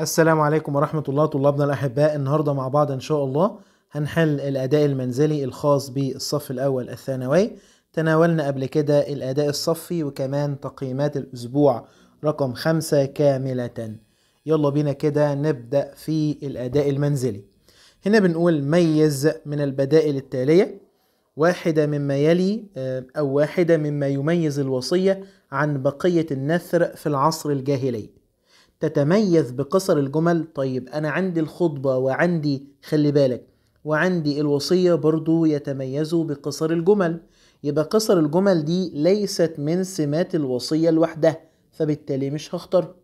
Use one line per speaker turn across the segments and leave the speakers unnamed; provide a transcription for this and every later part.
السلام عليكم ورحمة الله طلابنا الأحباء النهاردة مع بعض إن شاء الله هنحل الأداء المنزلي الخاص بالصف الأول الثانوي تناولنا قبل كده الأداء الصفي وكمان تقييمات الأسبوع رقم خمسة كاملة يلا بينا كده نبدأ في الأداء المنزلي هنا بنقول ميز من البدائل التالية واحدة مما يلي آه، أو واحدة مما يميز الوصية عن بقية النثر في العصر الجاهلي تتميز بقصر الجمل طيب أنا عندي الخطبة وعندي خلي بالك وعندي الوصية برضو يتميزوا بقصر الجمل يبقى قصر الجمل دي ليست من سمات الوصية لوحدها فبالتالي مش هختار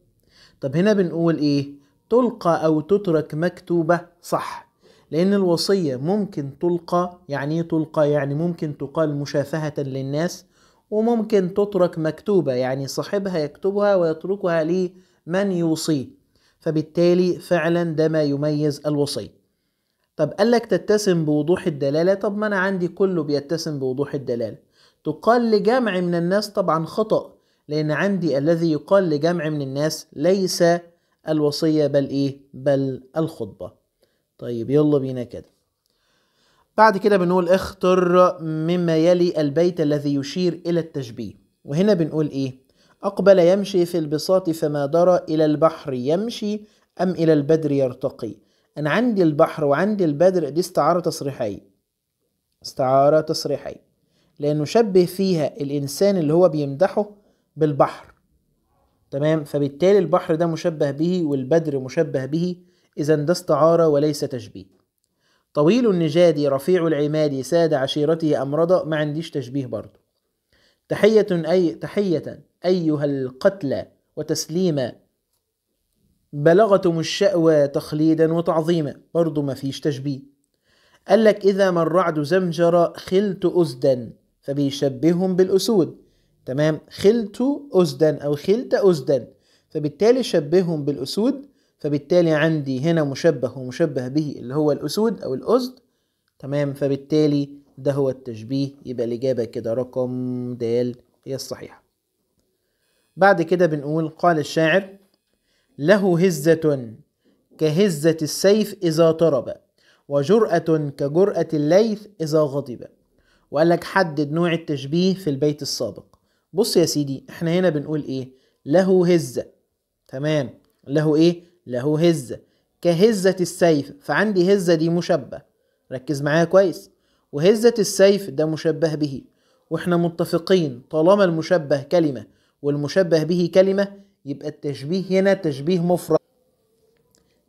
طب هنا بنقول ايه تلقى او تترك مكتوبة صح لان الوصية ممكن تلقى يعني ايه تلقى يعني ممكن تقال مشافهة للناس وممكن تترك مكتوبة يعني صاحبها يكتبها ويتركها ليه من يوصيه فبالتالي فعلا ده ما يميز الوصي طب قال لك تتسم بوضوح الدلالة طب ما أنا عندي كله بيتسم بوضوح الدلالة تقال لجمع من الناس طبعا خطأ لأن عندي الذي يقال لجمع من الناس ليس الوصية بل إيه بل الخطبة طيب يلا بينا كده بعد كده بنقول اختر مما يلي البيت الذي يشير إلى التشبيه وهنا بنقول إيه أقبل يمشي في البساط فما درى إلى البحر يمشي أم إلى البدر يرتقي أنا عندي البحر وعندي البدر دي استعارة تصريحية استعارة تصريحية لأنه شبه فيها الإنسان اللي هو بيمدحه بالبحر تمام فبالتالي البحر ده مشبه به والبدر مشبه به إذا ده استعارة وليس تشبيه طويل النجادي رفيع العماد ساد عشيرته أمرض ما عنديش تشبيه برضه تحية أي تحية أيها القتلى وتسليما بلغتم الشأوى تخليدا وتعظيما برضو ما فيش تشبيه قال لك إذا ما الرعد زمجر خلت أسدا فبيشبههم بالأسود تمام خلت أسدا أو خلت أسدا فبالتالي شبههم بالأسود فبالتالي عندي هنا مشبه ومشبه به اللي هو الأسود أو الأسد تمام فبالتالي ده هو التشبيه يبقى الإجابة كده رقم د هي الصحيحة بعد كده بنقول قال الشاعر له هزة كهزة السيف إذا طرب وجرأة كجرأة الليث إذا غضب وقال لك حدد نوع التشبيه في البيت السابق بص يا سيدي احنا هنا بنقول ايه له هزة تمام له ايه له هزة كهزة السيف فعندي هزة دي مشبه ركز معايا كويس وهزة السيف ده مشبه به واحنا متفقين طالما المشبه كلمة والمشبه به كلمة يبقى التشبيه هنا تشبيه مفرد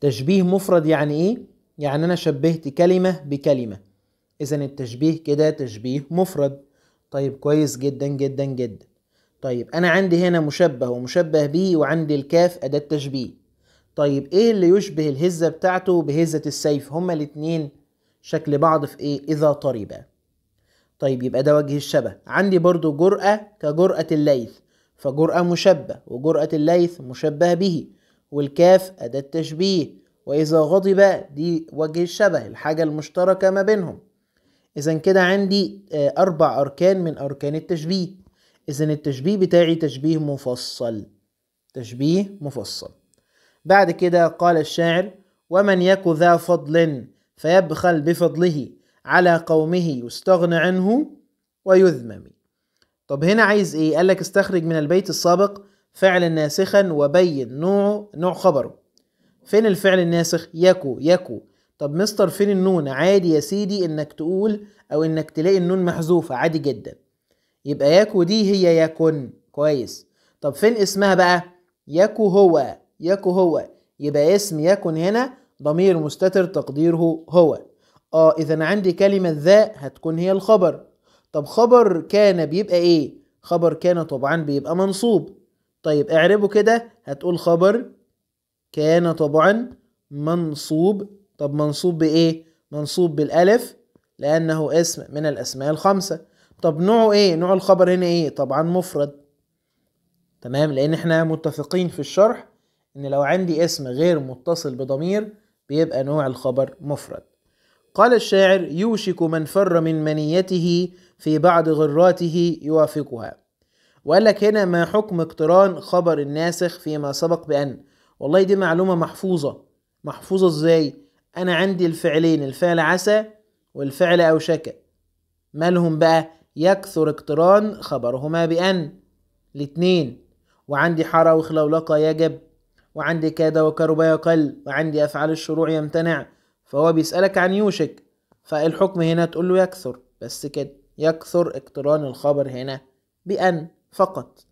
تشبيه مفرد يعني إيه؟ يعني أنا شبهت كلمة بكلمة إذا التشبيه كده تشبيه مفرد طيب كويس جدا جدا جدا طيب أنا عندي هنا مشبه ومشبه به وعندي الكاف أداة تشبيه طيب إيه اللي يشبه الهزة بتاعته بهزة السيف هما الاتنين شكل بعض في إيه إذا طربا طيب يبقى ده وجه الشبه عندي برضو جرأة كجرأة الليث فجرأة مشبه وجرأة الليث مشبه به والكاف أداة تشبيه وإذا غضب دي وجه الشبه الحاجة المشتركة ما بينهم إذا كده عندي آه، أربع أركان من أركان التشبيه إذا التشبيه بتاعي تشبيه مفصل تشبيه مفصل بعد كده قال الشاعر ومن يك ذا فضل فيبخل بفضله على قومه يستغن عنه ويذمم طب هنا عايز ايه قال لك استخرج من البيت السابق فعلا ناسخا وبين نوعه نوع خبره فين الفعل الناسخ يكو يكو طب مستر فين النون عادي يا سيدي انك تقول او انك تلاقي النون محذوفه عادي جدا يبقى يكو دي هي يكن كويس طب فين اسمها بقى يكو هو يكو هو يبقى اسم يكن هنا ضمير مستتر تقديره هو اه اذا عندي كلمه ذا هتكون هي الخبر طب خبر كان بيبقى ايه خبر كان طبعا بيبقى منصوب طيب اعربه كده هتقول خبر كان طبعا منصوب طب منصوب بايه منصوب بالالف لانه اسم من الاسماء الخمسه طب نوعه ايه نوع الخبر هنا ايه طبعا مفرد تمام لان احنا متفقين في الشرح ان لو عندي اسم غير متصل بضمير بيبقى نوع الخبر مفرد قال الشاعر يوشك من فر من منيته في بعض غراته يوافقها وقال لك هنا ما حكم اقتران خبر الناسخ فيما سبق بأن والله دي معلومة محفوظة محفوظة ازاي أنا عندي الفعلين الفعل عسى والفعل أوشك مالهم بقى يكثر اقتران خبرهما بأن الاتنين وعندي حرى وخلولقة يجب وعندي كاد وكربا يقل وعندي أفعال الشروع يمتنع فهو بيسألك عن يوشك فالحكم هنا تقول له يكثر بس كده يكثر اقتران الخبر هنا بأن فقط